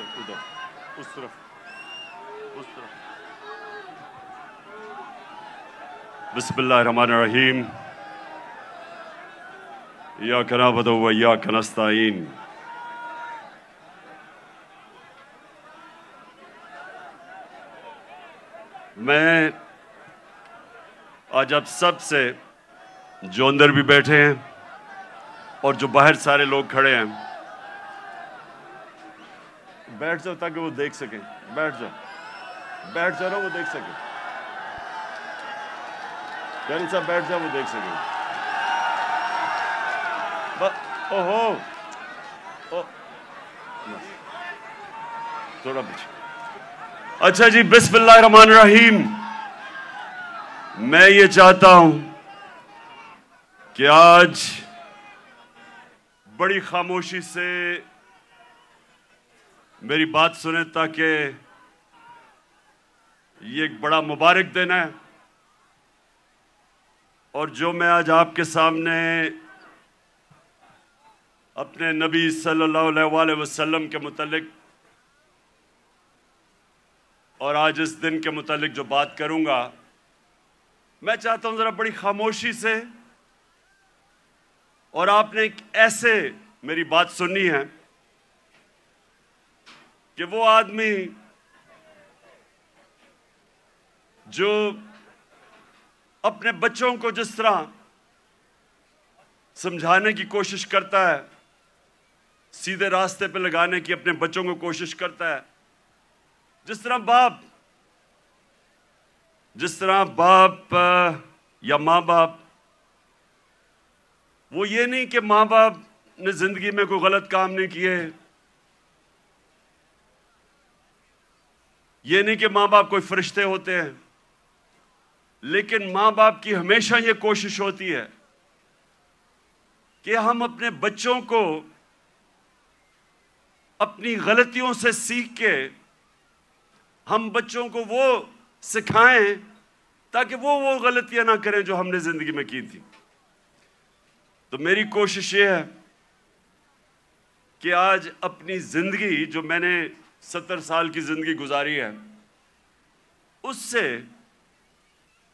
उधर उधर उस तरफ उस तरफ बिस्मिल्लाहमान रहीम या कना बदो या कनस्ताइन मैं आज आप सब से जो अंदर भी बैठे हैं और जो बाहर सारे लोग खड़े हैं बैठ जाओ ताकि वो देख सके बैठ जाओ बैठ जाओ ना वो देख सके साहब बैठ जाओ वो देख सके ओहो थोड़ा पीछे अच्छा जी बिस्मिल्लाहमान रहीम मैं ये चाहता हूं कि आज बड़ी खामोशी से मेरी बात सुने ताकि ये एक बड़ा मुबारक दिन है और जो मैं आज आपके सामने अपने नबी सल्लल्लाहु अलैहि वसल्लम के मतलब और आज इस दिन के मतलब जो बात करूंगा मैं चाहता हूं ज़रा बड़ी खामोशी से और आपने एक ऐसे मेरी बात सुननी है कि वो आदमी जो अपने बच्चों को जिस तरह समझाने की कोशिश करता है सीधे रास्ते पर लगाने की अपने बच्चों को कोशिश करता है जिस तरह बाप जिस तरह बाप या माँ बाप वो ये नहीं कि माँ बाप ने ज़िंदगी में कोई गलत काम नहीं किए ये नहीं कि माँ बाप कोई फरिश्ते होते हैं लेकिन माँ बाप की हमेशा ये कोशिश होती है कि हम अपने बच्चों को अपनी गलतियों से सीख के हम बच्चों को वो सिखाएं ताकि वो वो गलतियां ना करें जो हमने जिंदगी में की थी तो मेरी कोशिश ये है कि आज अपनी जिंदगी जो मैंने सत्तर साल की ज़िंदगी गुजारी है उससे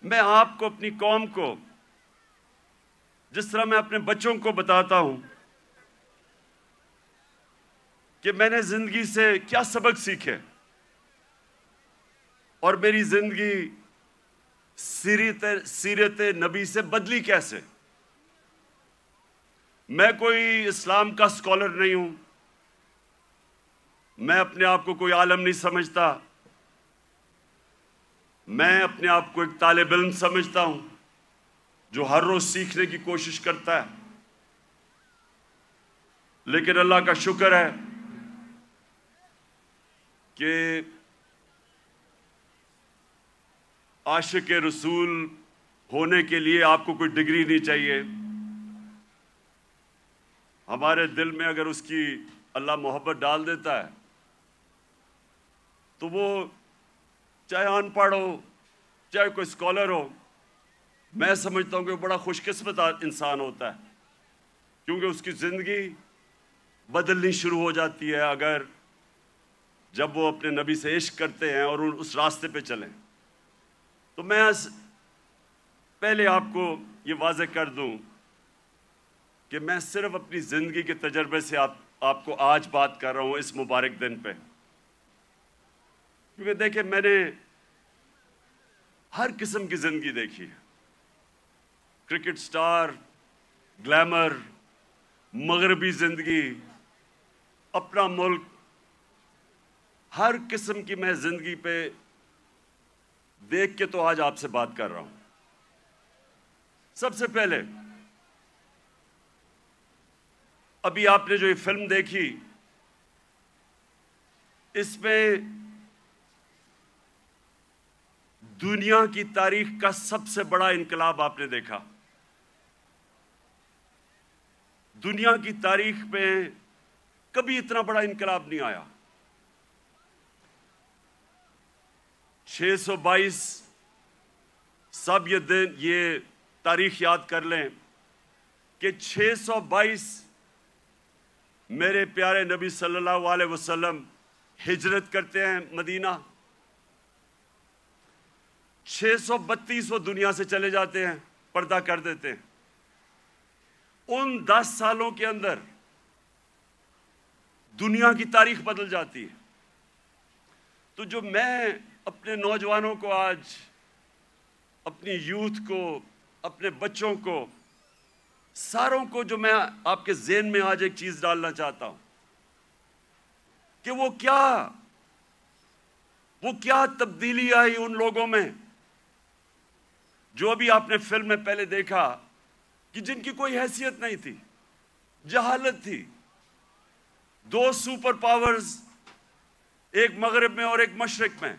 मैं आपको अपनी कौम को जिस तरह मैं अपने बच्चों को बताता हूं कि मैंने ज़िंदगी से क्या सबक सीखे और मेरी ज़िंदगी सीरत सीरत नबी से बदली कैसे मैं कोई इस्लाम का स्कॉलर नहीं हूं मैं अपने आप को कोई आलम नहीं समझता मैं अपने आप को एक तालब इम समझता हूं जो हर रोज सीखने की कोशिश करता है लेकिन अल्लाह का शुक्र है कि आशिक रसूल होने के लिए आपको कोई डिग्री नहीं चाहिए हमारे दिल में अगर उसकी अल्लाह मोहब्बत डाल देता है तो वो चाहे अनपढ़ हो चाहे कोई स्कॉलर हो मैं समझता हूँ कि वो बड़ा खुशकस्मत इंसान होता है क्योंकि उसकी ज़िंदगी बदलनी शुरू हो जाती है अगर जब वो अपने नबी से इश्क करते हैं और उस रास्ते पे चलें तो मैं पहले आपको ये वाज कर दूं कि मैं सिर्फ अपनी ज़िंदगी के तजर्बे से आप आपको आज बात कर रहा हूँ इस मुबारक दिन पे क्योंकि देखिए मैंने हर किस्म की जिंदगी देखी है क्रिकेट स्टार ग्लैमर मगरबी जिंदगी अपना मुल्क हर किस्म की मैं जिंदगी पे देख के तो आज आपसे बात कर रहा हूं सबसे पहले अभी आपने जो ये फिल्म देखी इसमें दुनिया की तारीख का सबसे बड़ा इनकलाब आपने देखा दुनिया की तारीख में कभी इतना बड़ा इनकलाब नहीं आया 622 सब ये दिन ये तारीख याद कर लें कि 622 मेरे प्यारे नबी सल्लल्लाहु अलैहि वसल्लम हिजरत करते हैं मदीना छह सौ बत्तीस वो दुनिया से चले जाते हैं पर्दा कर देते हैं उन दस सालों के अंदर दुनिया की तारीख बदल जाती है तो जो मैं अपने नौजवानों को आज अपनी यूथ को अपने बच्चों को सारों को जो मैं आपके जेन में आज एक चीज़ डालना चाहता हूं कि वो क्या वो क्या तब्दीली आई उन लोगों में जो भी आपने फिल्म में पहले देखा कि जिनकी कोई हैसियत नहीं थी जहालत थी दो सुपर पावर्स एक मगरब में और एक मशरक में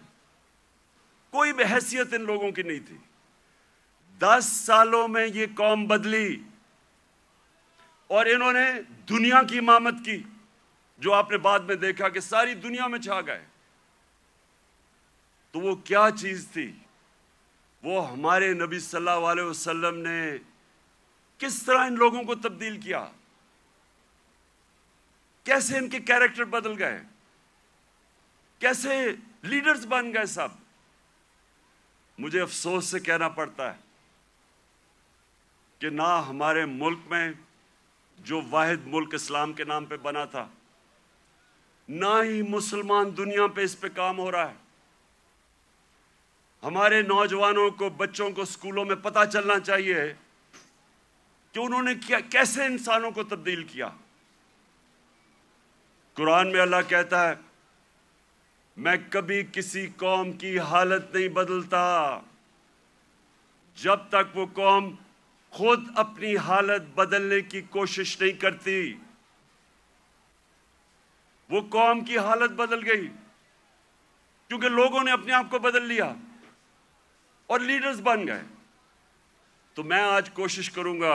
कोई भी हैसियत इन लोगों की नहीं थी दस सालों में ये कौम बदली और इन्होंने दुनिया की इमामत की जो आपने बाद में देखा कि सारी दुनिया में छा गए तो वो क्या चीज थी वो हमारे नबी सल्लल्लाहु अलैहि वसल्लम ने किस तरह इन लोगों को तब्दील किया कैसे इनके कैरेक्टर बदल गए कैसे लीडर्स बन गए सब मुझे अफसोस से कहना पड़ता है कि ना हमारे मुल्क में जो वाहिद मुल्क इस्लाम के नाम पे बना था ना ही मुसलमान दुनिया पे इस पे काम हो रहा है हमारे नौजवानों को बच्चों को स्कूलों में पता चलना चाहिए कि उन्होंने क्या कैसे इंसानों को तब्दील किया कुरान में अल्लाह कहता है मैं कभी किसी कौम की हालत नहीं बदलता जब तक वो कौम खुद अपनी हालत बदलने की कोशिश नहीं करती वो कौम की हालत बदल गई क्योंकि लोगों ने अपने आप को बदल लिया और लीडर्स बन गए तो मैं आज कोशिश करूंगा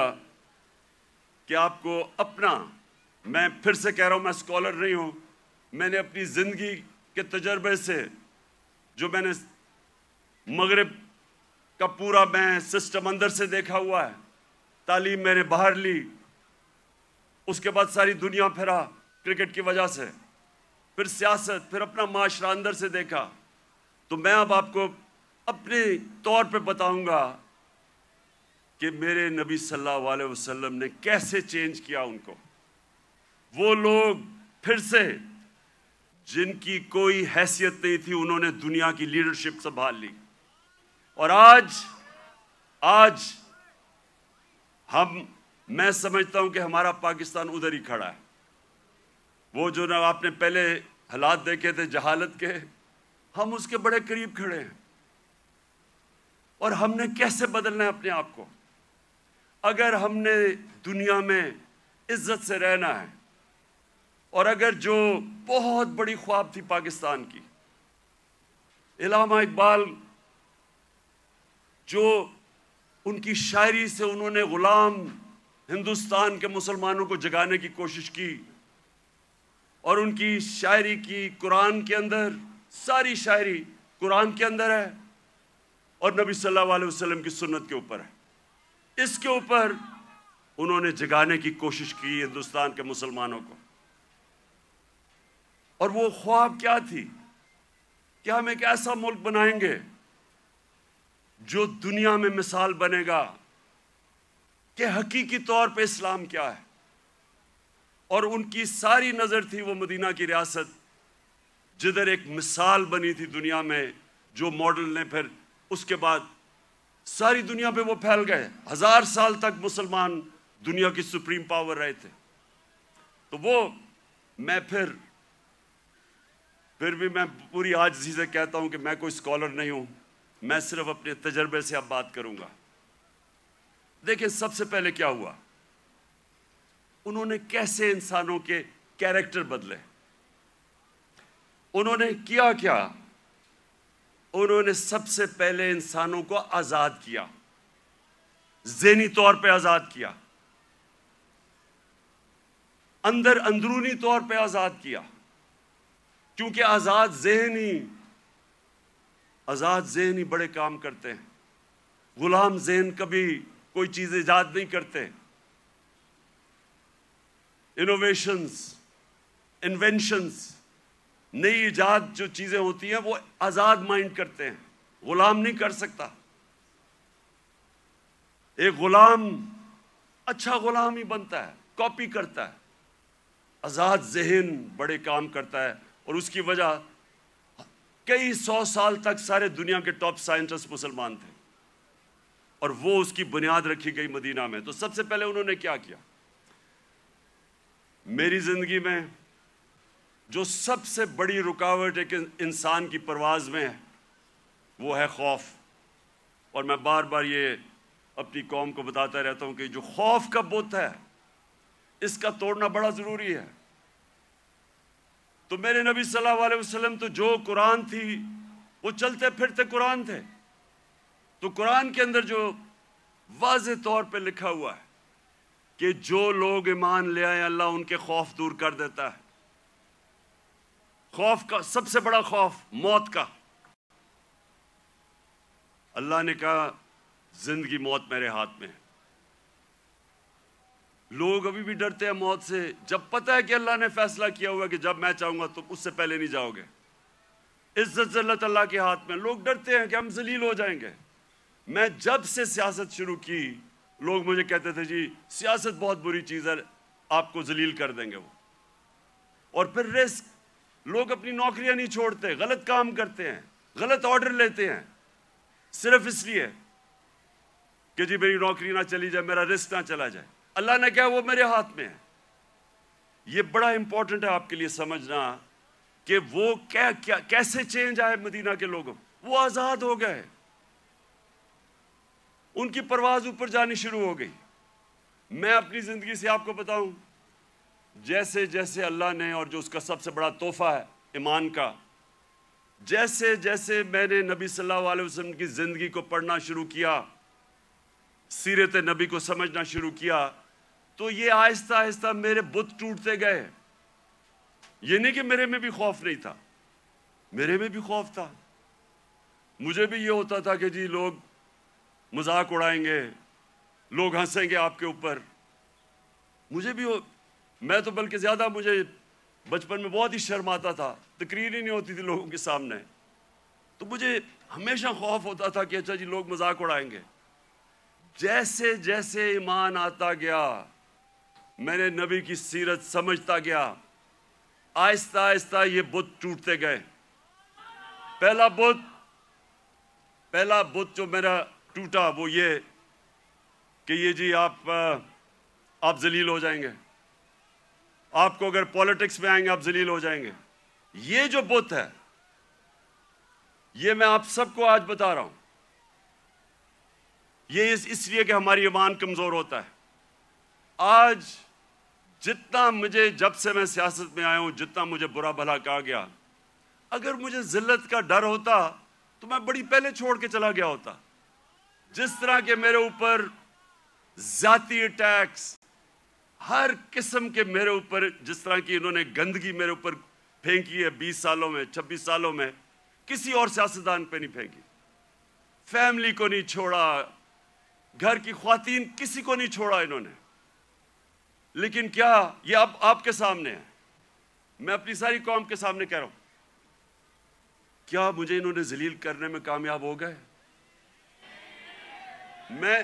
कि आपको अपना मैं फिर से कह रहा हूं मैं स्कॉलर नहीं हूं मैंने अपनी ज़िंदगी के तजर्बे से जो मैंने मगरब का पूरा मैं सिस्टम अंदर से देखा हुआ है तालीम मैंने बाहर ली उसके बाद सारी दुनिया फिरा क्रिकेट की वजह से फिर सियासत फिर अपना माशरा अंदर से देखा तो मैं अब आपको अपने तौर पे बताऊंगा कि मेरे नबी सल्लल्लाहु अलैहि वसल्लम ने कैसे चेंज किया उनको वो लोग फिर से जिनकी कोई हैसियत नहीं थी उन्होंने दुनिया की लीडरशिप संभाल ली और आज आज हम मैं समझता हूं कि हमारा पाकिस्तान उधर ही खड़ा है वो जो ना आपने पहले हालात देखे थे जहालत के हम उसके बड़े करीब खड़े हैं और हमने कैसे बदलना है अपने आप को अगर हमने दुनिया में इज्जत से रहना है और अगर जो बहुत बड़ी ख्वाब थी पाकिस्तान की इलामा इकबाल जो उनकी शायरी से उन्होंने ग़ुलाम हिंदुस्तान के मुसलमानों को जगाने की कोशिश की और उनकी शायरी की कुरान के अंदर सारी शायरी कुरान के अंदर है और नबी सल्लल्लाहु अलैहि वसल्लम की सुन्नत के ऊपर है इसके ऊपर उन्होंने जगाने की कोशिश की हिंदुस्तान के मुसलमानों को और वो ख्वाब क्या थी कि हम एक ऐसा मुल्क बनाएंगे जो दुनिया में मिसाल बनेगा कि हकीकी तौर पे इस्लाम क्या है और उनकी सारी नज़र थी वो मदीना की रियासत जिधर एक मिसाल बनी थी दुनिया में जो मॉडल ने फिर उसके बाद सारी दुनिया पे वो फैल गए हजार साल तक मुसलमान दुनिया की सुप्रीम पावर रहे थे तो वो मैं फिर फिर भी मैं पूरी आजजी से कहता हूं कि मैं कोई स्कॉलर नहीं हूं मैं सिर्फ अपने तजर्बे से अब बात करूंगा देखिए सबसे पहले क्या हुआ उन्होंने कैसे इंसानों के कैरेक्टर बदले उन्होंने किया क्या उन्होंने सबसे पहले इंसानों को आज़ाद किया जहनी तौर पे आज़ाद किया अंदर अंदरूनी तौर पे आज़ाद किया क्योंकि आज़ाद जहनी आज़ाद जहनी बड़े काम करते हैं गुलाम जहन कभी कोई चीज़ ईजाद नहीं करते इनोवेशंस इन्वेंशंस नई ईजाद जो चीज़ें होती हैं वो आज़ाद माइंड करते हैं गुलाम नहीं कर सकता एक गुलाम अच्छा गुलाम ही बनता है कॉपी करता है आज़ाद जहन बड़े काम करता है और उसकी वजह कई सौ साल तक सारे दुनिया के टॉप साइंटिस्ट मुसलमान थे और वो उसकी बुनियाद रखी गई मदीना में तो सबसे पहले उन्होंने क्या किया मेरी ज़िंदगी में जो सबसे बड़ी रुकावट एक इंसान की परवाज में है वो है खौफ और मैं बार बार ये अपनी कौम को बताता रहता हूँ कि जो खौफ का बुत है इसका तोड़ना बड़ा ज़रूरी है तो मेरे नबी सल्लल्लाहु अलैहि वसल्लम तो जो कुरान थी वो चलते फिरते कुरान थे तो कुरान के अंदर जो वाज तौर पे लिखा हुआ है कि जो लोग ईमान ले आए अल्लाह उनके खौफ दूर कर देता है खौफ का सबसे बड़ा खौफ मौत का अल्लाह ने कहा जिंदगी मौत मेरे हाथ में है लोग अभी भी डरते हैं मौत से जब पता है कि अल्लाह ने फैसला किया हुआ कि जब मैं चाहूंगा तुम तो उससे पहले नहीं जाओगे इज्जत जल्लत अल्लाह के हाथ में लोग डरते हैं कि हम जलील हो जाएंगे मैं जब से सियासत शुरू की लोग मुझे कहते थे जी सियासत बहुत बुरी चीज़ है आपको जलील कर देंगे वो और फिर रिस्क लोग अपनी नौकरियां नहीं छोड़ते गलत काम करते हैं गलत ऑर्डर लेते हैं सिर्फ इसलिए कि जी मेरी नौकरी ना चली जाए मेरा रिस्क ना चला जाए अल्लाह ने कहा वो मेरे हाथ में है ये बड़ा इंपॉर्टेंट है आपके लिए समझना कि वो क्या क्या कैसे चेंज आए मदीना के लोगों वो आज़ाद हो गए उनकी परवाज ऊपर जानी शुरू हो गई मैं अपनी ज़िंदगी से आपको बताऊं जैसे जैसे अल्लाह ने और जो उसका सबसे बड़ा तोहफ़ा है ईमान का जैसे जैसे मैंने नबी सल्लल्लाहु अलैहि वसल्लम की ज़िंदगी को पढ़ना शुरू किया सीरत नबी को समझना शुरू किया तो ये आहिस्ता आहिस्ता मेरे बुत टूटते गए ये नहीं कि मेरे में भी खौफ नहीं था मेरे में भी खौफ था मुझे भी ये होता था कि जी लोग मजाक उड़ाएंगे लोग हंसेंगे आपके ऊपर मुझे भी मैं तो बल्कि ज़्यादा मुझे बचपन में बहुत ही शर्म आता था तकरीर ही नहीं होती थी लोगों के सामने तो मुझे हमेशा खौफ होता था कि अच्छा जी लोग मजाक उड़ाएंगे जैसे जैसे ईमान आता गया मैंने नबी की सीरत समझता गया आहिस्ता आहिस्ता ये बुत टूटते गए पहला बुत पहला बुत जो मेरा टूटा वो ये कि ये जी आप आप जलील हो जाएंगे आपको अगर पॉलिटिक्स में आएंगे आप जलील हो जाएंगे ये जो बुत है ये मैं आप सबको आज बता रहा हूं ये इसलिए कि हमारी ईमान कमज़ोर होता है आज जितना मुझे जब से मैं सियासत में आया हूं जितना मुझे बुरा भला कहा गया अगर मुझे जिल्लत का डर होता तो मैं बड़ी पहले छोड़ के चला गया होता जिस तरह के मेरे ऊपर ज़ाती अटैक्स हर किस्म के मेरे ऊपर जिस तरह की इन्होंने गंदगी मेरे ऊपर फेंकी है बीस सालों में छब्बीस सालों में किसी और सियासतदान पर नहीं फेंकी फैमिली को नहीं छोड़ा घर की खातन किसी को नहीं छोड़ा इन्होंने लेकिन क्या ये अब आपके सामने है मैं अपनी सारी कौम के सामने कह रहा हूं क्या मुझे इन्होंने जलील करने में कामयाब हो गए मैं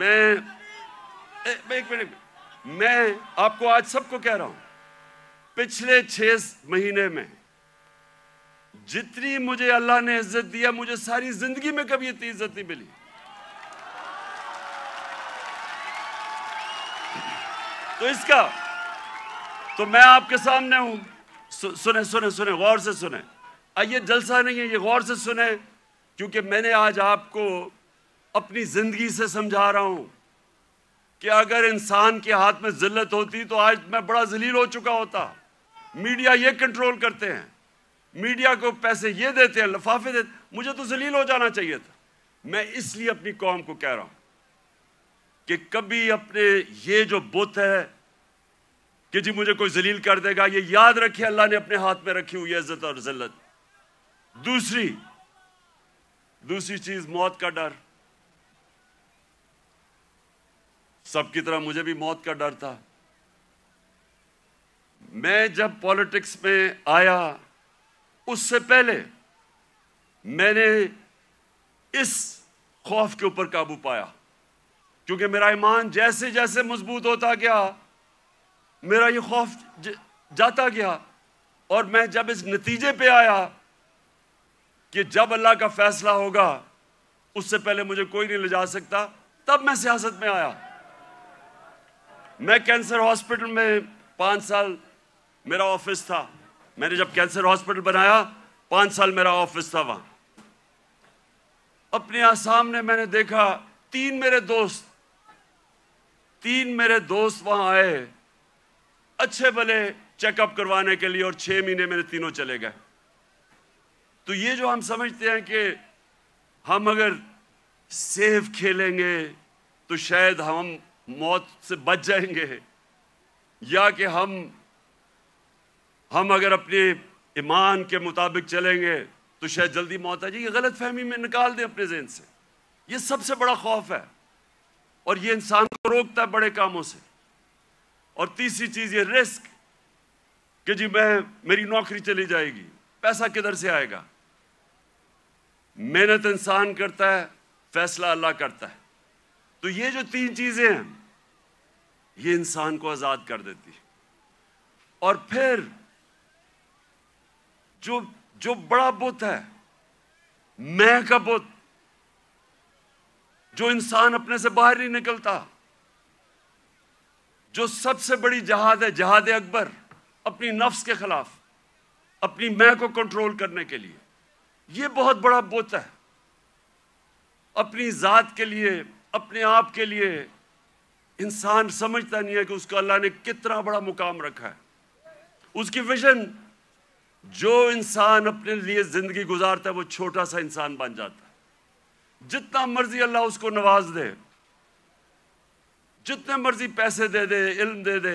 मैं ए, एक मिनट मैं आपको आज सबको कह रहा हूं पिछले छह महीने में जितनी मुझे अल्लाह ने इज्जत दिया मुझे सारी जिंदगी में कभी इतनी इज्जत नहीं मिली तो इसका तो मैं आपके सामने हूं सु, सुने सुने सुने गौर से सुने आइए जलसा नहीं है ये गौर से सुने क्योंकि मैंने आज आपको अपनी जिंदगी से समझा रहा हूं कि अगर इंसान के हाथ में जिल्लत होती तो आज मैं बड़ा जलील हो चुका होता मीडिया ये कंट्रोल करते हैं मीडिया को पैसे ये देते हैं लफाफे देते मुझे तो जलील हो जाना चाहिए था मैं इसलिए अपनी कौम को कह रहा हूं कि कभी अपने ये जो बुत है कि जी मुझे कोई जलील कर देगा ये याद रखे अल्लाह ने अपने हाथ में रखी हुई इज्जत और जिल्लत दूसरी दूसरी चीज मौत का डर सबकी तरह मुझे भी मौत का डर था मैं जब पॉलिटिक्स में आया उससे पहले मैंने इस खौफ के ऊपर काबू पाया क्योंकि मेरा ईमान जैसे जैसे मजबूत होता गया मेरा ये खौफ जाता गया और मैं जब इस नतीजे पे आया कि जब अल्लाह का फैसला होगा उससे पहले मुझे कोई नहीं ले जा सकता तब मैं सियासत में आया मैं कैंसर हॉस्पिटल में पांच साल मेरा ऑफिस था मैंने जब कैंसर हॉस्पिटल बनाया पांच साल मेरा ऑफिस था वहां अपने आसाम सामने मैंने देखा तीन मेरे दोस्त तीन मेरे दोस्त वहां आए अच्छे भले चेकअप करवाने के लिए और छह महीने मेरे तीनों चले गए तो ये जो हम समझते हैं कि हम अगर सेफ खेलेंगे तो शायद हम मौत से बच जाएंगे या कि हम हम अगर अपने ईमान के मुताबिक चलेंगे तो शायद जल्दी मौत आ जाएगी गलत फहमी में निकाल दें अपने जहन से ये सबसे बड़ा खौफ है और ये इंसान को रोकता है बड़े कामों से और तीसरी चीज़ ये रिस्क कि जी मैं मेरी नौकरी चली जाएगी पैसा किधर से आएगा मेहनत इंसान करता है फैसला अल्लाह करता है तो ये जो तीन चीजें हैं ये इंसान को आजाद कर देती और फिर जो जो बड़ा बुत है मैं का बुत जो इंसान अपने से बाहर नहीं निकलता जो सबसे बड़ी जहाद है जहाद अकबर अपनी नफ्स के खिलाफ अपनी मैं को कंट्रोल करने के लिए ये बहुत बड़ा बुत है अपनी जात के लिए अपने आप के लिए इंसान समझता नहीं है कि उसका अल्लाह ने कितना बड़ा मुकाम रखा है उसकी विजन जो इंसान अपने लिए जिंदगी गुजारता है वो छोटा सा इंसान बन जाता है जितना मर्जी अल्लाह उसको नवाज दे जितने मर्जी पैसे दे दे इल्म दे दे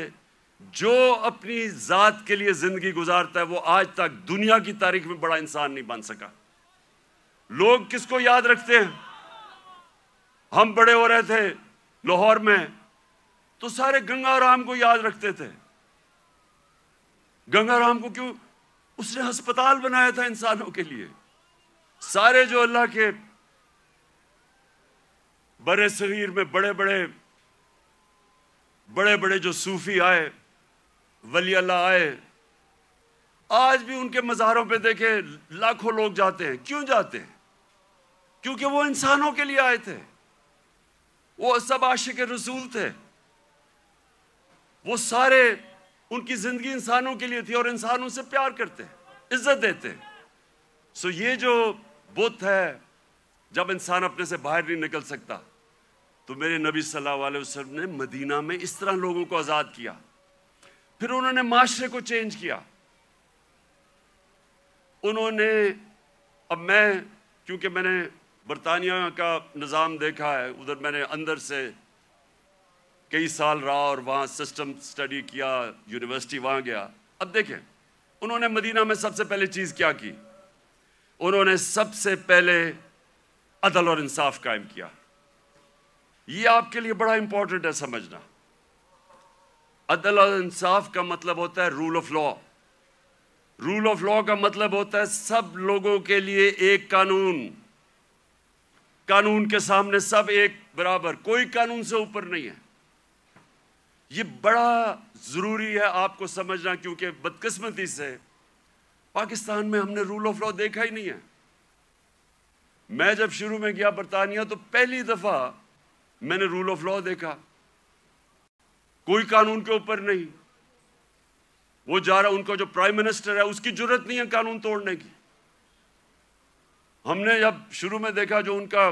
जो अपनी ज़ात के लिए ज़िंदगी गुजारता है वो आज तक दुनिया की तारीख में बड़ा इंसान नहीं बन सका लोग किसको याद रखते हैं हम बड़े हो रहे थे लाहौर में तो सारे गंगाराम को याद रखते थे गंगाराम को क्यों उसने अस्पताल बनाया था इंसानों के लिए सारे जो अल्लाह के बड़े शरीर में बड़े बड़े बड़े बड़े जो सूफी आए वली अल्लाह आए आज भी उनके मज़ारों पे देखे लाखों लोग जाते हैं क्यों जाते हैं क्योंकि वो इंसानों के लिए आए थे वो सब आशिक रसूल थे वो सारे उनकी ज़िंदगी इंसानों के लिए थी और इंसानों से प्यार करते इज्जत देते सो ये जो बुत है जब इंसान अपने से बाहर नहीं निकल सकता तो मेरे नबी सल्लल्लाहु अलैहि वसल्लम ने मदीना में इस तरह लोगों को आज़ाद किया फिर उन्होंने माशरे को चेंज किया उन्होंने अब मैं क्योंकि मैंने बरतानिया का निज़ाम देखा है उधर मैंने अंदर से कई साल रहा और वहाँ सिस्टम स्टडी किया यूनिवर्सिटी वहाँ गया अब देखें उन्होंने मदीना में सबसे पहले चीज़ क्या की उन्होंने सबसे पहले अदल और इंसाफ कायम किया ये आपके लिए बड़ा इंपॉर्टेंट है समझना अदल और इंसाफ का मतलब होता है rule of law rule of law का मतलब होता है सब लोगों के लिए एक कानून कानून के सामने सब एक बराबर कोई कानून से ऊपर नहीं है ये बड़ा ज़रूरी है आपको समझना क्योंकि बदकिस्मती से पाकिस्तान में हमने रूल ऑफ लॉ देखा ही नहीं है मैं जब शुरू में गया बरतानिया तो पहली दफ़ा मैंने रूल ऑफ लॉ देखा कोई कानून के ऊपर नहीं वो जा रहा उनका जो प्राइम मिनिस्टर है उसकी जरूरत नहीं है कानून तोड़ने की हमने जब शुरू में देखा जो उनका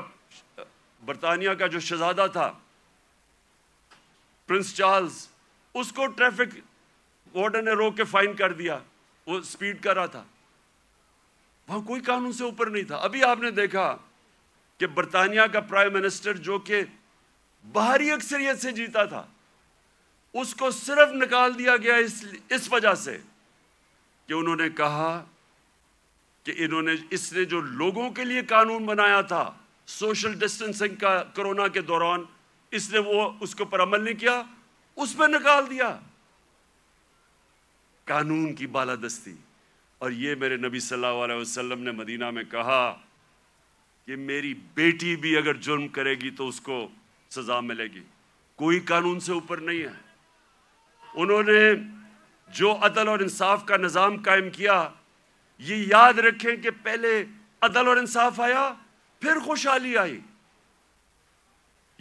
बरतानिया का जो शहजादा था प्रिंस चार्ल्स उसको ट्रैफिक वार्डन ने रोक के फाइन कर दिया वो स्पीड कर रहा था वहां कोई कानून से ऊपर नहीं था अभी आपने देखा कि बरतानिया का प्राइम मिनिस्टर जो कि बाहरी अक्सरियत से जीता था उसको सिर्फ निकाल दिया गया इस इस वजह से कि उन्होंने कहा कि इन्होंने इसने जो लोगों के लिए कानून बनाया था सोशल डिस्टेंसिंग का कोरोना के दौरान इसने वो उसके ऊपर अमल नहीं किया उस पर निकाल दिया कानून की बालादस्ती और ये मेरे नबी सल्लल्लाहु अलैहि वसल्लम ने मदीना में कहा कि मेरी बेटी भी अगर जुर्म करेगी तो उसको सजा मिलेगी कोई कानून से ऊपर नहीं है उन्होंने जो अदल और इंसाफ का निज़ाम कायम किया ये याद रखें कि पहले अदल और इंसाफ आया फिर खुशहाली आई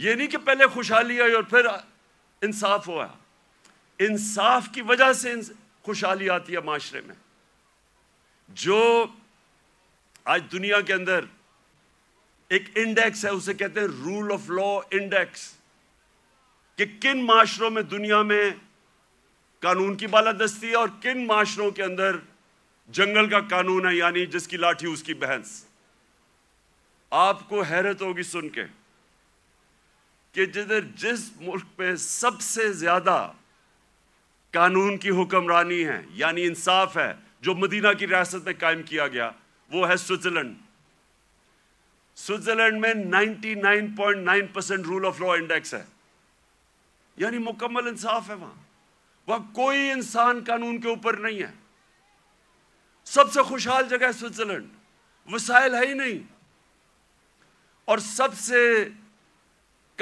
ये नहीं कि पहले खुशहाली आई और फिर इंसाफ हुआ इंसाफ की वजह से खुशहाली आती है माशरे में जो आज दुनिया के अंदर एक इंडेक्स है उसे कहते हैं रूल ऑफ लॉ इंडेक्स कि किन माशरों में दुनिया में कानून की बालादस्ती है और किन माशरों के अंदर जंगल का कानून है यानी जिसकी लाठी उसकी बहस आपको हैरत होगी सुन के कि जिधर जिस मुल्क में सबसे ज्यादा कानून की हुक्मरानी है यानी इंसाफ है जो मदीना की रियासत में कायम किया गया वो है स्विट्जरलैंड स्विट्जरलैंड में 99.9 percent rule of law index है यानी मुकम्मल इंसाफ है वहां वहां कोई इंसान कानून के ऊपर नहीं है सबसे खुशहाल जगह है स्विट्ज़रलैंड वसाइल है ही नहीं और सबसे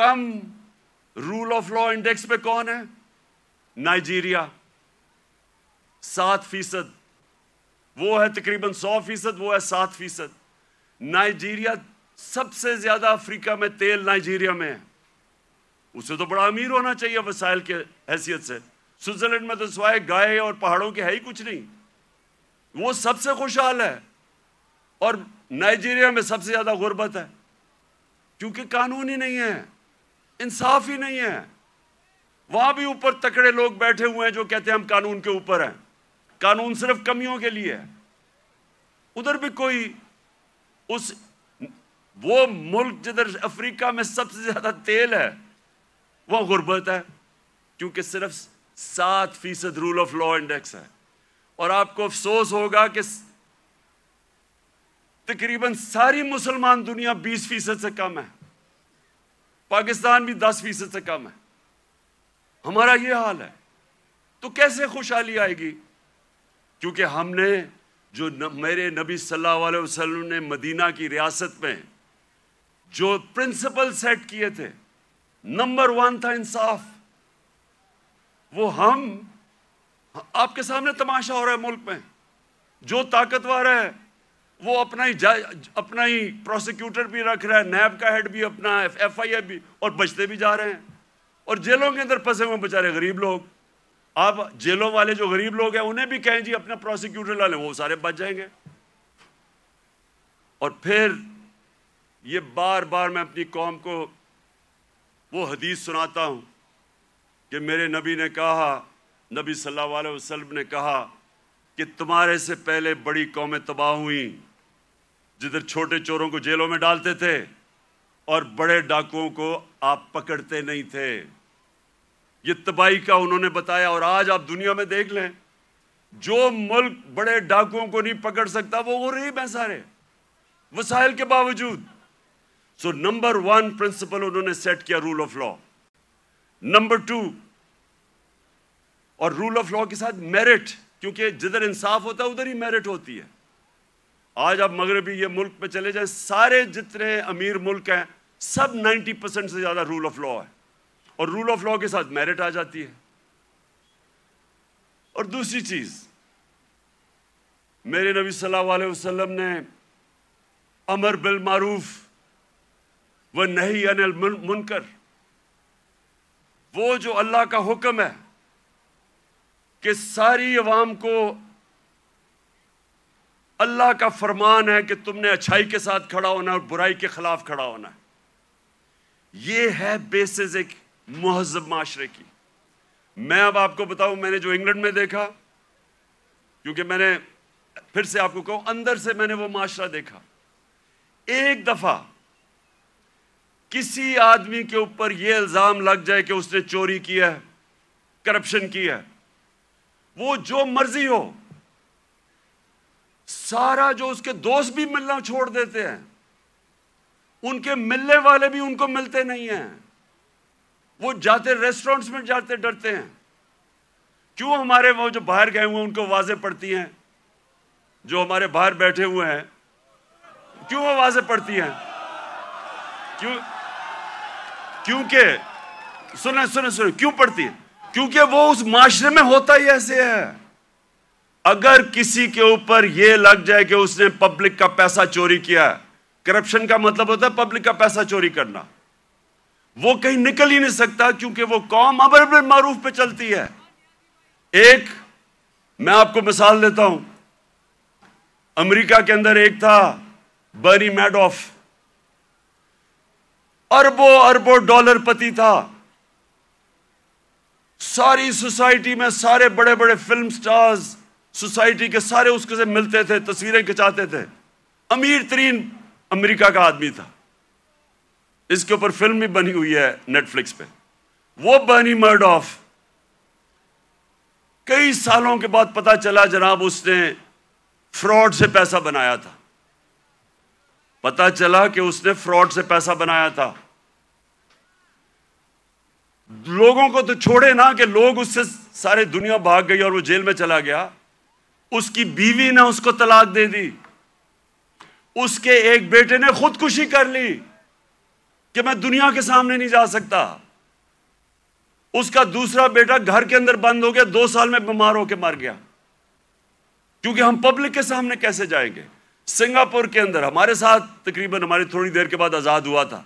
कम रूल ऑफ लॉ इंडेक्स पे कौन है नाइजीरिया सात फीसद वो है तकरीबन सौ फीसद वो है सात फीसद नाइजीरिया सबसे ज़्यादा अफ्रीका में तेल नाइजीरिया में है उसे तो बड़ा अमीर होना चाहिए वसाइल के हैसियत से स्विट्ज़रलैंड में तो स्वाय गाय और पहाड़ों के है ही कुछ नहीं वो सबसे खुशहाल है और नाइजीरिया में सबसे ज़्यादा गुर्बत है क्योंकि कानून ही नहीं है इंसाफ ही नहीं है वहां भी ऊपर तकड़े लोग बैठे हुए हैं जो कहते हैं हम कानून के ऊपर हैं कानून सिर्फ कमियों के लिए है उधर भी कोई उस वो मुल्क जिधर अफ्रीका में सबसे ज़्यादा तेल है वह गुर्बत है क्योंकि सिर्फ सात फीसद रूल ऑफ लॉ इंडेक्स है और आपको अफसोस होगा कि तकरीबन सारी मुसलमान दुनिया 20 फीसद से कम है पाकिस्तान भी 10 फीसद से कम है हमारा ये हाल है तो कैसे खुशहाली आएगी क्योंकि हमने जो न, मेरे नबी सल्लल्लाहु अलैहि वसल्लम ने मदीना की रियासत में जो प्रिंसिपल सेट किए थे नंबर वन था इंसाफ वो हम आपके सामने तमाशा हो रहा है मुल्क में जो ताकतवर है वो अपना ही अपना ही प्रोसिक्यूटर भी रख रहा है नैब का हेड भी अपना एफ आई भी और बचते भी जा रहे हैं और जेलों के अंदर फंसे हुए बेचारे गरीब लोग आप जेलों वाले जो गरीब लोग हैं उन्हें भी कहें जी अपना प्रोसिक्यूटर ला लें वो सारे बच जाएंगे और फिर ये बार बार मैं अपनी कौम को वो हदीस सुनाता हूँ कि मेरे नबी ने कहा नबी सल्लल्लाहु अलैहि वसल्लम ने कहा कि तुम्हारे से पहले बड़ी कौमें तबाह हुई जिधर छोटे चोरों को जेलों में डालते थे और बड़े डाकुओं को आप पकड़ते नहीं थे ये तबाही का उन्होंने बताया और आज आप दुनिया में देख लें जो मुल्क बड़े डाकुओं को नहीं पकड़ सकता वो हो रही हैं सारे वसाइल के बावजूद सो नंबर वन प्रिंसिपल उन्होंने सेट किया rule of law number two और रूल ऑफ लॉ के साथ मेरिट क्योंकि जिधर इंसाफ होता है उधर ही मेरिट होती है आज आप मगरबी ये मुल्क में चले जाए सारे जितने अमीर मुल्क हैं सब 90 परसेंट से ज़्यादा रूल ऑफ लॉ है और रूल ऑफ लॉ के साथ मेरिट आ जाती है और दूसरी चीज़ मेरे नबी सल्लल्लाहु अलैहि वसल्लम ने अमर बिल मारूफ व नहीं अनिल मुनकर वो जो अल्लाह का हुक्म है कि सारी आवाम को अल्लाह का फरमान है कि तुमने अच्छाई के साथ खड़ा होना और बुराई के खिलाफ खड़ा होना है ये है बेसिस एक महजब माशरे की मैं अब आपको बताऊं मैंने जो इंग्लैंड में देखा क्योंकि मैंने फिर से आपको कहूं अंदर से मैंने वो माशरा देखा एक दफा किसी आदमी के ऊपर यह इल्जाम लग जाए कि उसने चोरी किया है करप्शन किया है वो जो मर्जी हो सारा जो उसके दोस्त भी मिलना छोड़ देते हैं उनके मिलने वाले भी उनको मिलते नहीं हैं वो जाते रेस्टोरेंट्स में जाते डरते हैं क्यों हमारे वो जो बाहर गए हुए हैं उनको आवाज़ें पड़ती हैं जो हमारे बाहर बैठे हुए हैं क्यों आवाज़ें पड़ती हैं क्यों क्योंकि सुने सुने सुने क्यों पड़ती है क्योंकि वो उस माशरे में होता ही ऐसे है अगर किसी के ऊपर यह लग जाए कि उसने पब्लिक का पैसा चोरी किया है करप्शन का मतलब होता है पब्लिक का पैसा चोरी करना वो कहीं निकल ही नहीं सकता क्योंकि वो कौम अमर मारूफ पे चलती है एक मैं आपको मिसाल देता हूं अमेरिका के अंदर एक था बरी मैडोफ अरबों अरबों डॉलर पति था सारी सोसाइटी में सारे बड़े बड़े फिल्म स्टार्स सोसाइटी के सारे उसके से मिलते थे तस्वीरें खिंचाते थे अमीर तरीन अमेरिका का आदमी था इसके ऊपर फिल्म भी बनी हुई है नेटफ्लिक्स पे वो बनी मर्ड ऑफ कई सालों के बाद पता चला जनाब उसने फ्रॉड से पैसा बनाया था पता चला कि उसने फ्रॉड से पैसा बनाया था लोगों को तो छोड़े ना कि लोग उससे सारे दुनिया भाग गई और वो जेल में चला गया उसकी बीवी ने उसको तलाक दे दी उसके एक बेटे ने खुदकुशी कर ली कि मैं दुनिया के सामने नहीं जा सकता उसका दूसरा बेटा घर के अंदर बंद हो गया दो साल में बीमार होकर मर गया क्योंकि हम पब्लिक के सामने कैसे जाएंगे सिंगापुर के अंदर हमारे साथ तकरीबन हमारी थोड़ी देर के बाद आज़ाद हुआ था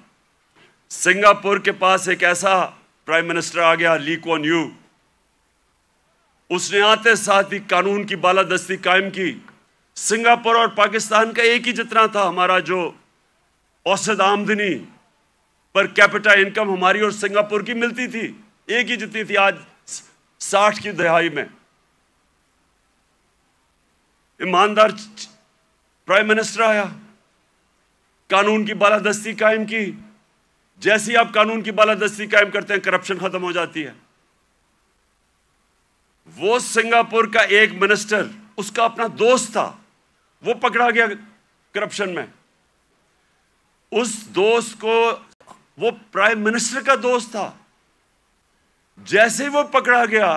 सिंगापुर के पास एक ऐसा प्राइम मिनिस्टर आ गया लीक ऑन यू उसने आते साथ ही कानून की बालादस्ती कायम की सिंगापुर और पाकिस्तान का एक ही जितना था हमारा जो औसत आमदनी पर कैपिटल इनकम हमारी और सिंगापुर की मिलती थी एक ही जितनी थी आज साठ की दहाई में ईमानदार प्राइम मिनिस्टर आया कानून की बालादस्ती कायम की जैसे ही आप कानून की बालादस्ती कायम करते हैं करप्शन खत्म हो जाती है वो सिंगापुर का एक मिनिस्टर उसका अपना दोस्त था वो पकड़ा गया करप्शन में उस दोस्त को वो प्राइम मिनिस्टर का दोस्त था जैसे ही वो पकड़ा गया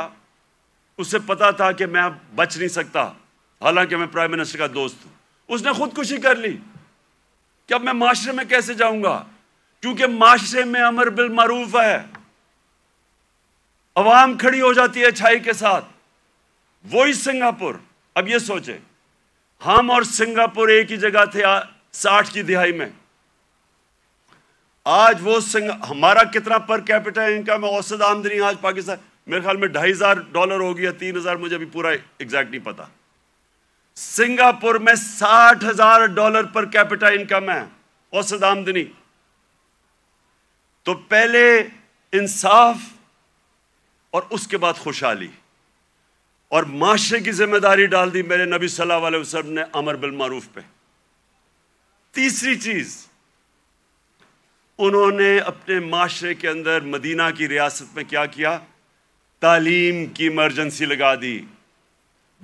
उसे पता था कि मैं बच नहीं सकता हालांकि मैं प्राइम मिनिस्टर का दोस्त हूं उसने खुदकुशी कर ली कि अब मैं माशरे में कैसे जाऊंगा क्योंकि माशरे में अमर बिल मरूफ है अवाम खड़ी हो जाती है अच्छाई के साथ वही सिंगापुर अब ये सोचे हम और सिंगापुर एक ही जगह थे साठ की दिहाई में आज वो सिंग हमारा कितना पर कैपिटल इनकम है औसत आमदनी आज पाकिस्तान मेरे ख्याल में ढाई हजार डॉलर हो गया तीन हजार मुझे अभी पूरा एग्जैक्ट नहीं पता सिंगापुर में साठ हजार डॉलर पर कैपिटल इनकम है औसत आमदनी तो पहले इंसाफ और उसके बाद खुशहाली और माशरे की जिम्मेदारी डाल दी मेरे नबी सल्लल्लाहु अलैहि वसल्लम ने अमर बिल मारूफ पे तीसरी चीज उन्होंने अपने माशरे के अंदर मदीना की रियासत में क्या किया तालीम की इमरजेंसी लगा दी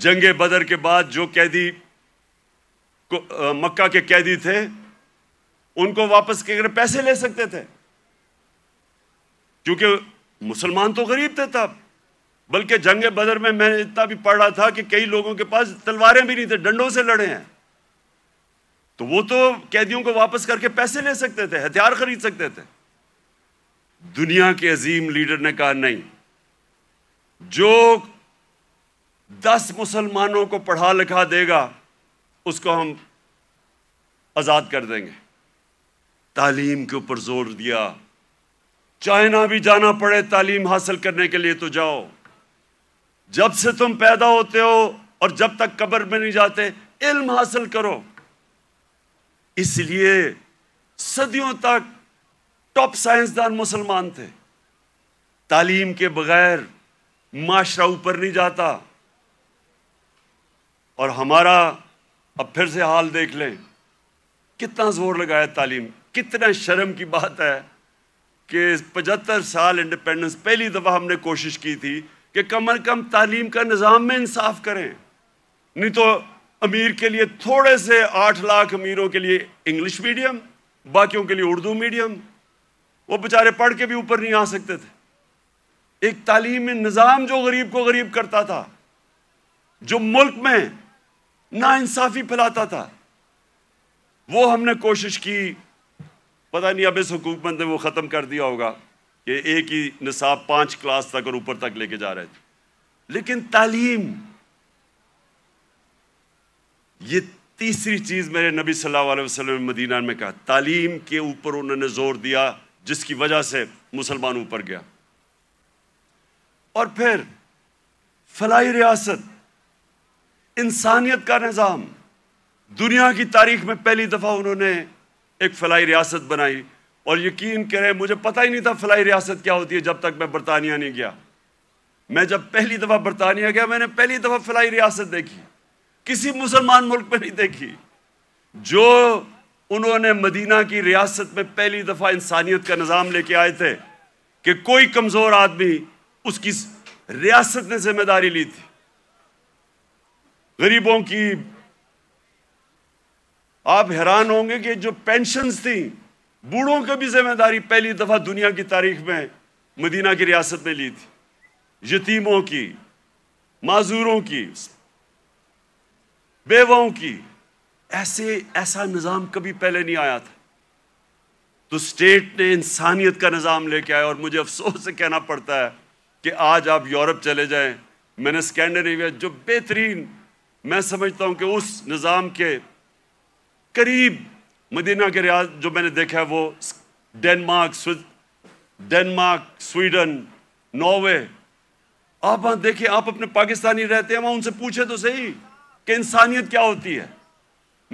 जंगे बदर के बाद जो कैदी को, आ, मक्का के कैदी थे उनको वापस के अगर पैसे ले सकते थे क्योंकि मुसलमान तो गरीब थे तब बल्कि जंग बदर में मैंने इतना भी पढ़ रहा था कि कई लोगों के पास तलवारें भी नहीं थे डंडों से लड़े हैं तो वो तो कैदियों को वापस करके पैसे ले सकते थे हथियार खरीद सकते थे दुनिया के अजीम लीडर ने कहा नहीं जो दस मुसलमानों को पढ़ा लिखा देगा उसको हम आज़ाद कर देंगे तालीम के ऊपर जोर दिया चाहे ना भी जाना पड़े तालीम हासिल करने के लिए तो जाओ जब से तुम पैदा होते हो और जब तक कब्र में नहीं जाते इल्म हासिल करो इसलिए सदियों तक टॉप साइंसदान मुसलमान थे तालीम के बगैर माशरा ऊपर नहीं जाता और हमारा अब फिर से हाल देख लें कितना जोर लगाया तालीम कितना शर्म की बात है कि पचहत्तर साल इंडिपेंडेंस पहली दफ़ा हमने कोशिश की थी कि कम अज़ कम तालीम का निज़ाम में इंसाफ करें नहीं तो अमीर के लिए थोड़े से आठ लाख अमीरों के लिए इंग्लिश मीडियम बाकियों के लिए उर्दू मीडियम वो बेचारे पढ़ के भी ऊपर नहीं आ सकते थे एक तालीम निज़ाम जो गरीब को गरीब करता था जो मुल्क में ना इंसाफी फैलाता था वो हमने कोशिश की पता नहीं अब इस हुकूमत ने वो ख़त्म कर दिया होगा कि एक ही निसाब पाँच क्लास तक और ऊपर तक लेके जा रहे थे लेकिन तालीम ये तीसरी चीज़ मेरे नबी सल्लल्लाहु अलैहि वसल्लम मदीना में कहा तालीम के ऊपर उन्होंने ज़ोर दिया जिसकी वजह से मुसलमान ऊपर गया और फिर फलाई रियासत इंसानियत का निज़ाम दुनिया की तारीख में पहली दफ़ा उन्होंने एक फलाई रियासत बनाई और यकीन करें मुझे पता ही नहीं था फलाई रियासत क्या होती है जब तक मैं बरतानिया नहीं गया मैं जब पहली दफ़ा बरतानिया गया मैंने पहली दफ़ा फलाई रियासत देखी किसी मुसलमान मुल्क में नहीं देखी जो उन्होंने मदीना की रियासत में पहली दफ़ा इंसानियत का निज़ाम लेके आए थे कि कोई कमज़ोर आदमी उसकी रियासत ने जिम्मेदारी ली थी गरीबों की आप हैरान होंगे कि जो पेंशन थी बूढ़ों की भी जिम्मेदारी पहली दफ़ा दुनिया की तारीख में मदीना की रियासत ने ली थी यतीमों की माजूरों की बेवाओं की ऐसे ऐसा निज़ाम कभी पहले नहीं आया था तो स्टेट ने इंसानियत का निज़ाम लेके आया और मुझे अफसोस से कहना पड़ता है कि आज आप यूरोप चले जाएं मैंने स्कैंडिनेविया जो बेहतरीन मैं समझता हूं कि उस निज़ाम के करीब मदीना के रियाज जो मैंने देखा है वो डेनमार्क डेनमार्क स्वीडन नॉर्वे आप वहां देखिए आप अपने पाकिस्तानी रहते हैं वहां उनसे पूछे तो सही कि इंसानियत क्या होती है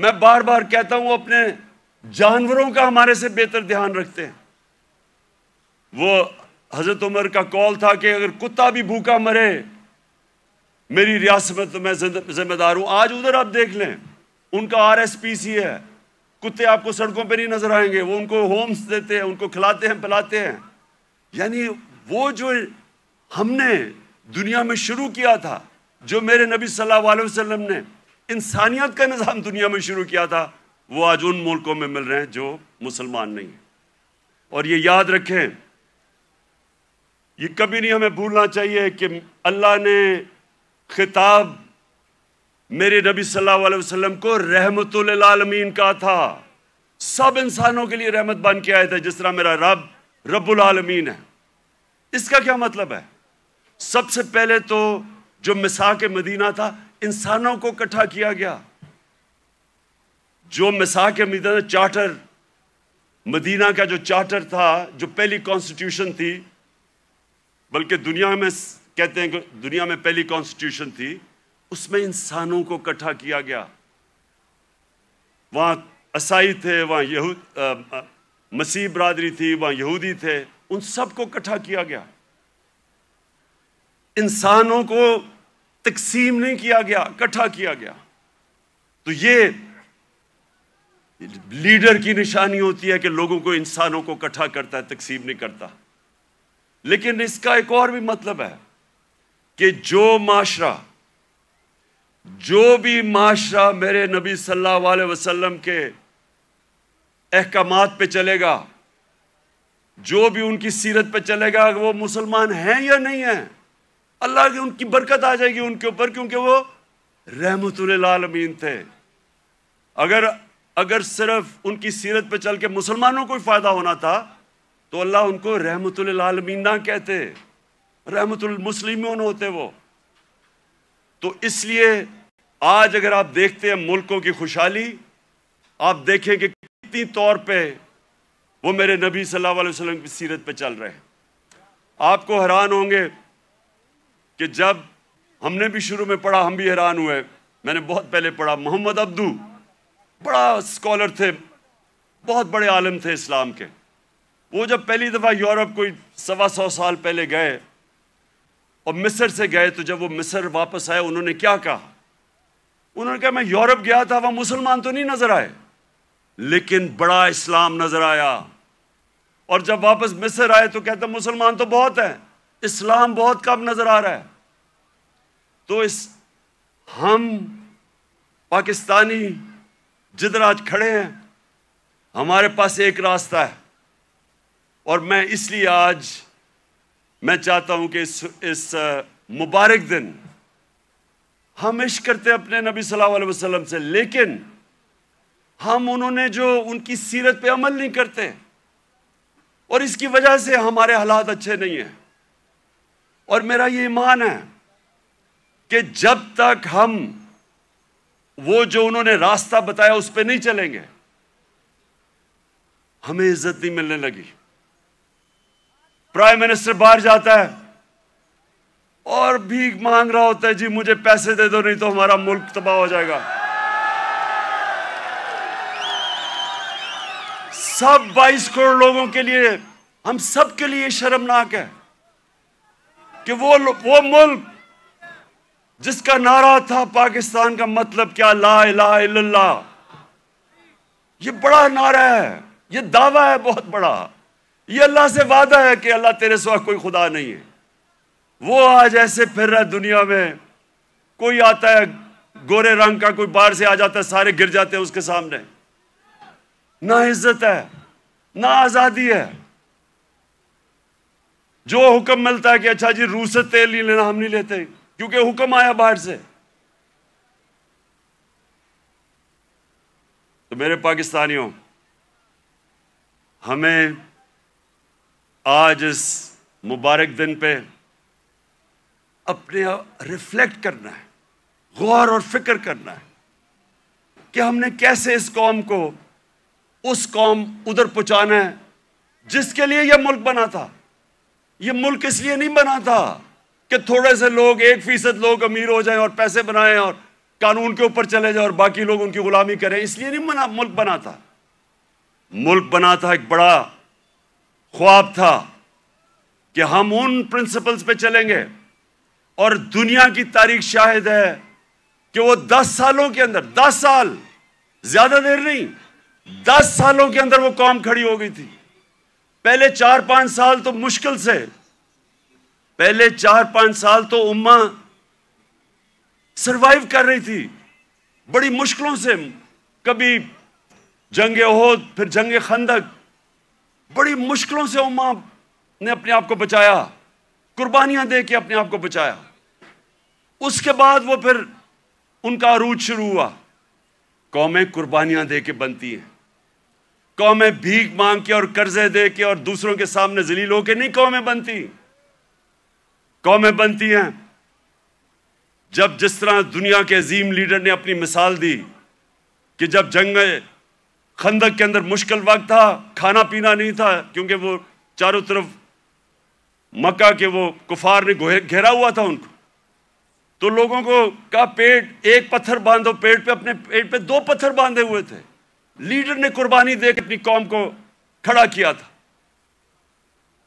मैं बार बार कहता हूं अपने जानवरों का हमारे से बेहतर ध्यान रखते हैं वो हजरत उमर का कॉल था कि अगर कुत्ता भी भूखा मरे मेरी रियासत में तो मैं जिम्मेदार हूं आज उधर आप देख लें उनका आर एस पी सी है कुत्ते आपको सड़कों पर नहीं नजर आएंगे वो उनको होम्स देते हैं उनको खिलाते हैं पिलाते हैं यानी वो जो हमने दुनिया में शुरू किया था जो मेरे नबी सल्लल्लाहु अलैहि वसल्लम ने इंसानियत का निज़ाम दुनिया में शुरू किया था वो आज उन मुल्कों में मिल रहे हैं जो मुसलमान नहीं और ये याद रखें ये कभी नहीं हमें भूलना चाहिए कि अल्लाह ने खिताब मेरे नबी सल्लल्लाहु अलैहि वसल्लम को रहमतमीन कहा था सब इंसानों के लिए रहमत बन के आए था जिस तरह मेरा रब रब्बुल आलमीन है इसका क्या मतलब है सबसे पहले तो जो मिसा के मदीना था इंसानों को इकट्ठा किया गया जो मिसा के मदीना चार्टर मदीना का जो चार्टर था जो पहली कॉन्स्टिट्यूशन थी बल्कि दुनिया में कहते हैं दुनिया में पहली कॉन्स्टिट्यूशन थी उसमें इंसानों को इकट्ठा किया गया वहां असाई थे वहां यहूद मसीह बरादरी थी वहां यहूदी थे उन सबको इकट्ठा किया गया इंसानों को तकसीम नहीं किया गया इकट्ठा किया गया तो ये लीडर की निशानी होती है कि लोगों को इंसानों को इकट्ठा करता है तकसीम नहीं करता लेकिन इसका एक और भी मतलब है कि जो माशरा जो भी माशरा मेरे नबी सल्लल्लाहु अलैहि वसल्लम के अहकाम पे चलेगा जो भी उनकी सीरत पे चलेगा वो मुसलमान हैं या नहीं हैं अल्लाह की उनकी बरकत आ जाएगी उनके ऊपर क्योंकि वो रहमतमीन थे अगर अगर सिर्फ उनकी सीरत पे चल के मुसलमानों को ही फ़ायदा होना था तो अल्लाह उनको रहमतमीन ना कहते मुसलिम होते वो तो इसलिए आज अगर आप देखते हैं मुल्कों की खुशहाली आप देखें कि कितनी तौर पे वो मेरे नबी सल्लल्लाहु अलैहि वसल्लम की सीरत पे चल रहे हैं आपको हैरान होंगे कि जब हमने भी शुरू में पढ़ा हम भी हैरान हुए मैंने बहुत पहले पढ़ा मोहम्मद अब्दू बड़ा स्कॉलर थे बहुत बड़े आलम थे इस्लाम के वो जब पहली दफ़ा यूरोप कोई सवा सौ साल पहले गए और मिस्र से गए तो जब वो मिस्र वापस आए उन्होंने क्या कहा उन्होंने कहा मैं यूरोप गया था वहां मुसलमान तो नहीं नजर आए लेकिन बड़ा इस्लाम नजर आया और जब वापस मिस्र आए तो कहते मुसलमान तो बहुत है इस्लाम बहुत कम नजर आ रहा है तो इस हम पाकिस्तानी जिधर आज खड़े हैं हमारे पास एक रास्ता है और मैं इसलिए आज मैं चाहता हूं कि इस, इस मुबारक दिन हम इश्क करते अपने नबी सल्लल्लाहु अलैहि वसल्लम से लेकिन हम उन्होंने जो उनकी सीरत पे अमल नहीं करते और इसकी वजह से हमारे हालात अच्छे नहीं हैं और मेरा ये ईमान है कि जब तक हम वो जो उन्होंने रास्ता बताया उस पर नहीं चलेंगे हमें इज्जत नहीं मिलने लगी प्राइम मिनिस्टर बाहर जाता है और भीख मांग रहा होता है जी मुझे पैसे दे दो नहीं तो हमारा मुल्क तबाह हो जाएगा सब 22 करोड़ लोगों के लिए हम सब के लिए शर्मनाक है कि वो वो मुल्क जिसका नारा था पाकिस्तान का मतलब क्या ला ला इल्ला ये बड़ा नारा है ये दावा है बहुत बड़ा ये अल्लाह से वादा है कि अल्लाह तेरे सिवा कोई खुदा नहीं है वो आज ऐसे फिर रहा है दुनिया में कोई आता है गोरे रंग का कोई बाहर से आ जाता है सारे गिर जाते हैं उसके सामने ना इज्जत है ना आजादी है जो हुक्म मिलता है कि अच्छा जी रूस से तेल नहीं लेना हम नहीं लेते क्योंकि हुक्म आया बाहर से तो मेरे पाकिस्तानियों हमें आज इस मुबारक दिन पे अपने रिफ्लेक्ट करना है गौर और फिक्र करना है कि हमने कैसे इस कौम को उस कौम उधर पहुंचाना है जिसके लिए यह मुल्क बना था यह मुल्क इसलिए नहीं बना था कि थोड़े से लोग एक फीसद लोग अमीर हो जाएं और पैसे बनाएं और कानून के ऊपर चले जाएं और बाकी लोग उनकी गुलामी करें इसलिए नहीं बना मुल्क बना था मुल्क बना था एक बड़ा ख्वाब था कि हम उन प्रिंसिपल्स पे चलेंगे और दुनिया की तारीख शाहिद है कि वो दस सालों के अंदर दस साल ज्यादा देर नहीं दस सालों के अंदर वो कौम खड़ी हो गई थी पहले चार पांच साल तो मुश्किल से पहले चार पांच साल तो उम्मा सरवाइव कर रही थी बड़ी मुश्किलों से कभी जंग ओहद फिर जंग खंदक बड़ी मुश्किलों से उम्मा ने अपने आप को बचाया कुर्बानियां दे के अपने आप को बचाया उसके बाद वो फिर उनका अरूज शुरू हुआ कौमें कुर्बानियां दे के बनती हैं कौमें भीख मांग के और कर्जे दे के और दूसरों के सामने जलील होके नहीं कौमें बनती कौमें बनती हैं जब जिस तरह दुनिया के अजीम लीडर ने अपनी मिसाल दी कि जब जंग खंदक के अंदर मुश्किल वक्त था खाना पीना नहीं था क्योंकि वो चारों तरफ मक्का के वो कुफार ने घेरा हुआ था उनको तो लोगों को का पेट एक पत्थर बांधो पेट पे अपने पेट पे दो पत्थर बांधे हुए थे लीडर ने कुर्बानी देकर अपनी कौम को खड़ा किया था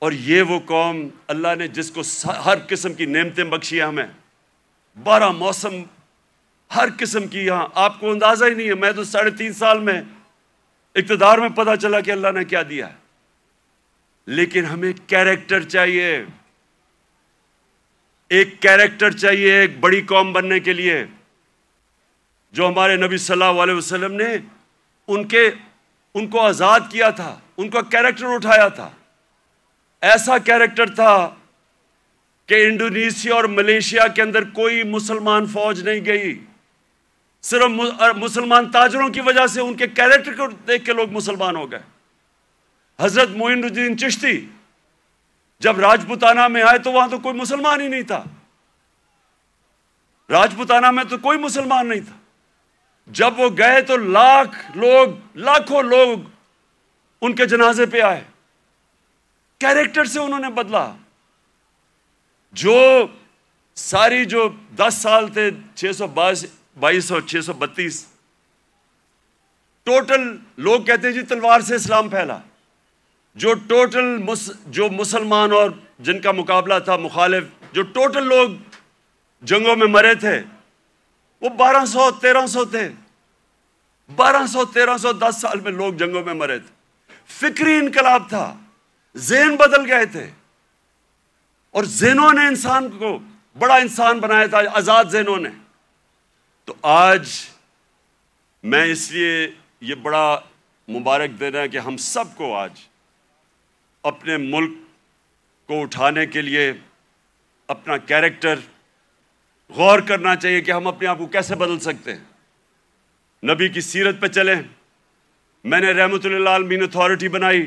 और ये वो कौम अल्लाह ने जिसको हर किस्म की नेमतें बख्शी हमें बारह मौसम हर किस्म की यहां आपको अंदाज़ा ही नहीं है मैं तो साढ़े तीन साल में इकतदार में पता चला कि अल्लाह ने क्या दिया है लेकिन हमें कैरेक्टर चाहिए एक कैरेक्टर चाहिए एक बड़ी कौम बनने के लिए जो हमारे नबी सल्लल्लाहु अलैहि वसल्लम ने उनके उनको आज़ाद किया था उनका कैरेक्टर उठाया था ऐसा कैरेक्टर था कि इंडोनेशिया और मलेशिया के अंदर कोई मुसलमान फौज नहीं गई सिर्फ मुसलमान ताजरों की वजह से उनके कैरेक्टर को देख के लोग मुसलमान हो गए हज़रत मोइनुद्दीन चिश्ती जब राजपुताना में आए तो वहां तो कोई मुसलमान ही नहीं था राजपुताना में तो कोई मुसलमान नहीं था जब वो गए तो लाख लोग लाखों लोग उनके जनाजे पे आए कैरेक्टर से उन्होंने बदला जो सारी जो 10 साल थे छह सौ बाईस और छह सौ बत्तीस टोटल लोग कहते हैं जी तलवार से इस्लाम फैला जो टोटल मुस, जो मुसलमान और जिनका मुकाबला था मुखालिफ जो टोटल लोग जंगों में मरे थे वो 1200 1300 थे 1200 1310 साल में लोग जंगों में मरे थे फिक्री इनकलाब था जेन बदल गए थे और जेनों ने इंसान को बड़ा इंसान बनाया था आज़ाद जेनों ने तो आज मैं इसलिए ये बड़ा मुबारक दे रहा है कि हम सबको आज अपने मुल्क को उठाने के लिए अपना कैरेक्टर गौर करना चाहिए कि हम अपने आप को कैसे बदल सकते हैं नबी की सीरत पे चलें मैंने रहमत मीन अथॉरिटी बनाई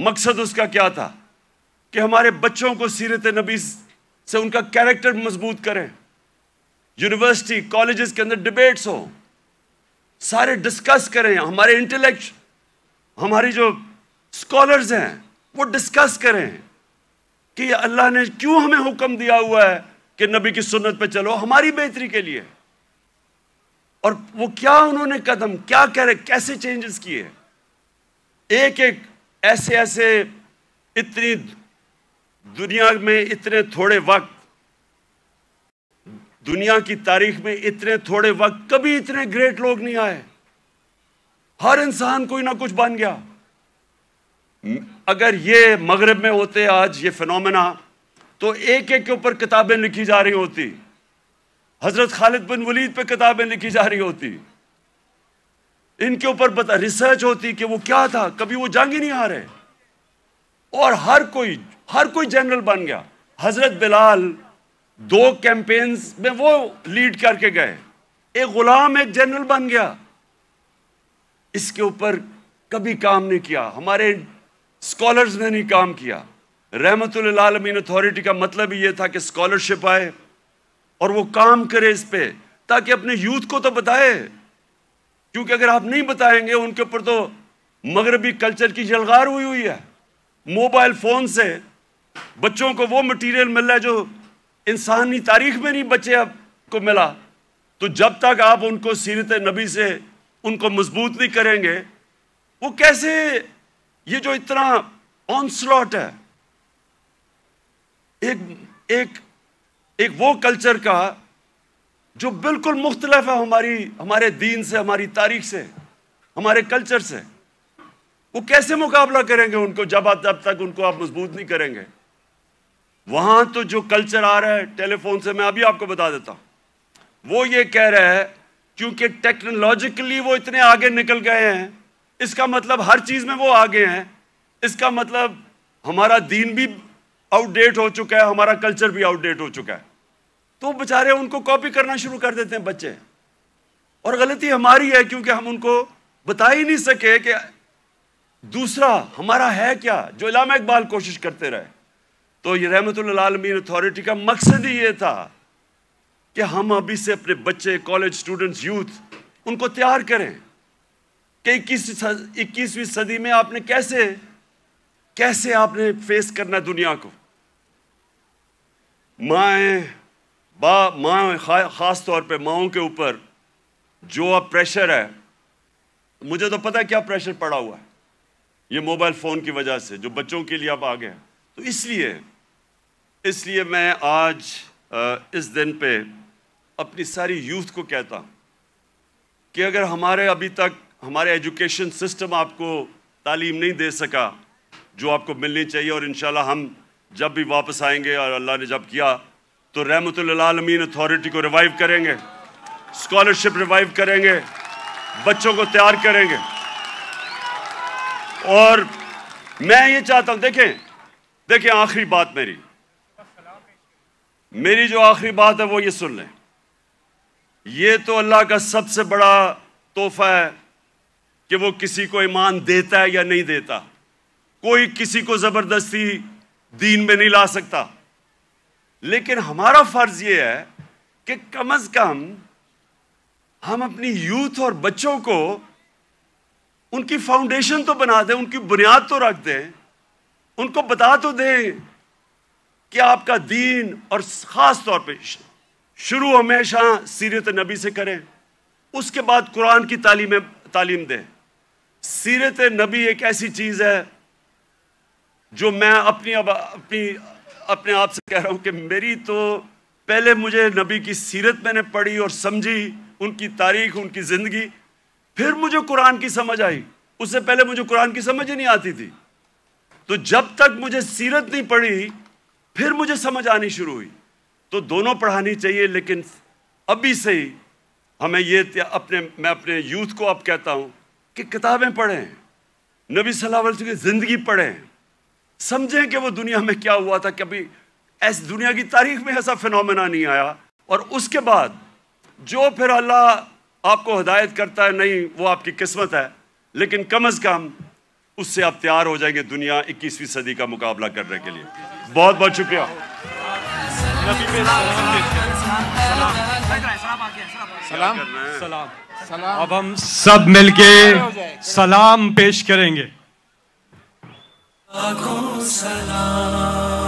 मकसद उसका क्या था कि हमारे बच्चों को सीरत नबी से उनका कैरेक्टर मजबूत करें यूनिवर्सिटी कॉलेजेस के अंदर डिबेट्स हो सारे डिस्कस करें हमारे इंटेलेक्ट हमारी जो स्कॉलर्स हैं वो डिस्कस करें कि अल्लाह ने क्यों हमें हुक्म दिया हुआ है कि नबी की सुन्नत पे चलो हमारी बेहतरी के लिए और वो क्या उन्होंने कदम क्या कह रहे कैसे चेंजेस किए एक एक ऐसे ऐसे इतनी दुनिया में इतने थोड़े वक्त दुनिया की तारीख में इतने थोड़े वक्त कभी इतने ग्रेट लोग नहीं आए हर इंसान कोई ना कुछ बन गया अगर ये मगरब में होते आज ये फिनोमेना तो एक एक के ऊपर किताबें लिखी जा रही होती हजरत खालिद बिन वलीद पे किताबें लिखी जा रही होती इनके ऊपर बता रिसर्च होती कि वो क्या था कभी वो जंग ही नहीं आ रहे और हर कोई हर कोई जनरल बन गया हजरत बिलाल दो कैंपेन्स में वो लीड करके गए एक गुलाम एक जनरल बन गया इसके ऊपर कभी काम नहीं किया हमारे स्कॉलर्स ने नहीं काम किया रहमत आलमीन अथॉरिटी का मतलब ये था कि स्कॉलरशिप आए और वो काम करे इस पर ताकि अपने यूथ को तो बताए क्योंकि अगर आप नहीं बताएंगे उनके ऊपर तो मगरबी कल्चर की जलगार हुई हुई है मोबाइल फ़ोन से बच्चों को वो मटेरियल मिल रहा है जो इंसानी तारीख में नहीं बच्चे आपको मिला तो जब तक आप उनको सीरत नबी से उनको मजबूत नहीं करेंगे वो कैसे ये जो इतना ऑनस्लॉट है एक एक एक वो कल्चर का जो बिल्कुल मुख्तलफ है हमारी हमारे दीन से हमारी तारीख से हमारे कल्चर से वो कैसे मुकाबला करेंगे उनको जब आप जब तक उनको आप मजबूत नहीं करेंगे वहां तो जो कल्चर आ रहा है टेलीफोन से मैं अभी आपको बता देता हूं वो ये कह रहा है क्योंकि टेक्नोलॉजिकली वो इतने आगे निकल गए हैं इसका मतलब हर चीज़ में वो आगे हैं इसका मतलब हमारा दीन भी आउटडेट हो चुका है हमारा कल्चर भी आउटडेट हो चुका है तो बेचारे उनको कॉपी करना शुरू कर देते हैं बच्चे और गलती हमारी है क्योंकि हम उनको बता ही नहीं सके कि दूसरा हमारा है क्या जो इलामा इकबाल कोशिश करते रहे तो ये रहमत आलमीन अथॉरिटी का मकसद ही ये था कि हम अभी से अपने बच्चे कॉलेज स्टूडेंट्स यूथ उनको तैयार करें कि इक्कीस इक्कीसवीं सदी में आपने कैसे कैसे आपने फेस करना दुनिया को माए बा माँ ख़ास तौर पे माओ के ऊपर जो अब प्रेशर है मुझे तो पता है क्या प्रेशर पड़ा हुआ है ये मोबाइल फ़ोन की वजह से जो बच्चों के लिए अब आ गया तो इसलिए इसलिए मैं आज इस दिन पे अपनी सारी यूथ को कहता हूँ कि अगर हमारे अभी तक हमारे एजुकेशन सिस्टम आपको तालीम नहीं दे सका जो आपको मिलनी चाहिए और इन हम जब भी वापस आएंगे और अल्लाह ने जब किया तो रहमतमीन अथॉरिटी को रिवाइव करेंगे स्कॉलरशिप रिवाइव करेंगे बच्चों को तैयार करेंगे और मैं ये चाहता हूं देखें देखें आखिरी बात मेरी मेरी जो आखिरी बात है वो ये सुन लें ये तो अल्लाह का सबसे बड़ा तोहफा है कि वो किसी को ईमान देता है या नहीं देता कोई किसी को जबरदस्ती दीन में नहीं ला सकता लेकिन हमारा फर्ज यह है कि कम अज कम हम अपनी यूथ और बच्चों को उनकी फाउंडेशन तो बना दें उनकी बुनियाद तो रख दें उनको बता तो दें कि आपका दीन और ख़ास तौर पे शुरू हमेशा सीरत नबी से करें उसके बाद कुरान की तालीम तालीम दें सीरत नबी एक ऐसी चीज़ है जो मैं अपनी अब अपनी अपने आप से कह रहा हूं कि मेरी तो पहले मुझे नबी की सीरत मैंने पढ़ी और समझी उनकी तारीख उनकी ज़िंदगी फिर मुझे कुरान की समझ आई उससे पहले मुझे कुरान की समझ ही नहीं आती थी तो जब तक मुझे सीरत नहीं पढ़ी फिर मुझे समझ आनी शुरू हुई तो दोनों पढ़ानी चाहिए लेकिन अभी से ही हमें ये अपने मैं अपने यूथ को अब कहता हूँ कि किताबें पढ़ें नबी सल्लल्लाहु अलैहि वसल्लम की ज़िंदगी पढ़ें समझें कि वो दुनिया में क्या हुआ था कभी ऐसी दुनिया की तारीख में ऐसा फिनोमेना नहीं आया और उसके बाद जो फिर अल्लाह आपको हदायत करता है नहीं वो आपकी किस्मत है लेकिन कम अज़ कम उससे आप तैयार हो जाएंगे दुनिया 21वीं सदी का मुकाबला करने के लिए बहुत बहुत शुक्रिया सलाम सलाम सलाम अब हम सब मिलके सलाम पेश करेंगे सलाम